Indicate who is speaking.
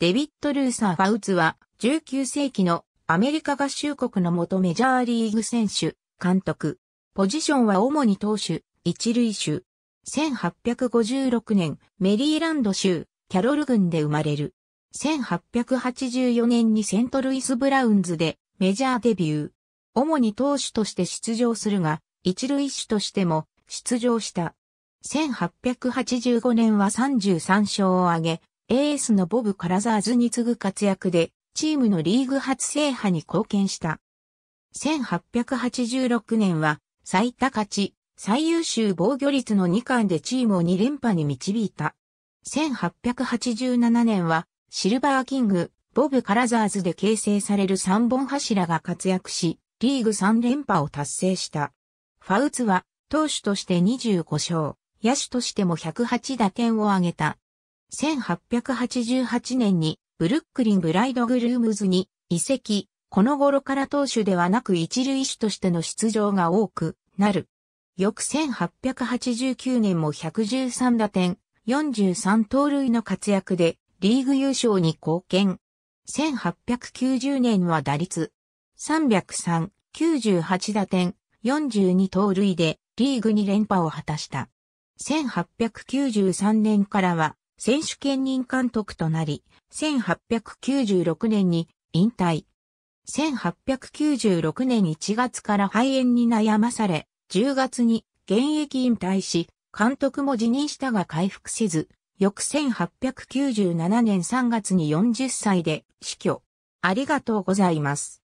Speaker 1: デビッド・ルーサー・ファウツは19世紀のアメリカ合衆国の元メジャーリーグ選手、監督。ポジションは主に投手、一塁手。1856年、メリーランド州、キャロル郡で生まれる。1884年にセントルイス・ブラウンズでメジャーデビュー。主に投手として出場するが、一塁手としても出場した。1885年は33勝を挙げ、エースのボブ・カラザーズに次ぐ活躍で、チームのリーグ初制覇に貢献した。1886年は、最多勝ち、最優秀防御率の2冠でチームを2連覇に導いた。1887年は、シルバーキング、ボブ・カラザーズで形成される3本柱が活躍し、リーグ3連覇を達成した。ファウツは、投手として25勝、野手としても108打点を挙げた、1888年にブルックリンブライドグルームズに移籍、この頃から投手ではなく一塁手としての出場が多くなる。翌1889年も113打点、43盗塁の活躍でリーグ優勝に貢献。1890年は打率303、98打点、42盗塁でリーグに連覇を果たした。1893年からは選手兼任監督となり、1896年に引退。1896年1月から肺炎に悩まされ、10月に現役引退し、監督も辞任したが回復せず、翌1897年3月に40歳で死去。ありがとうございます。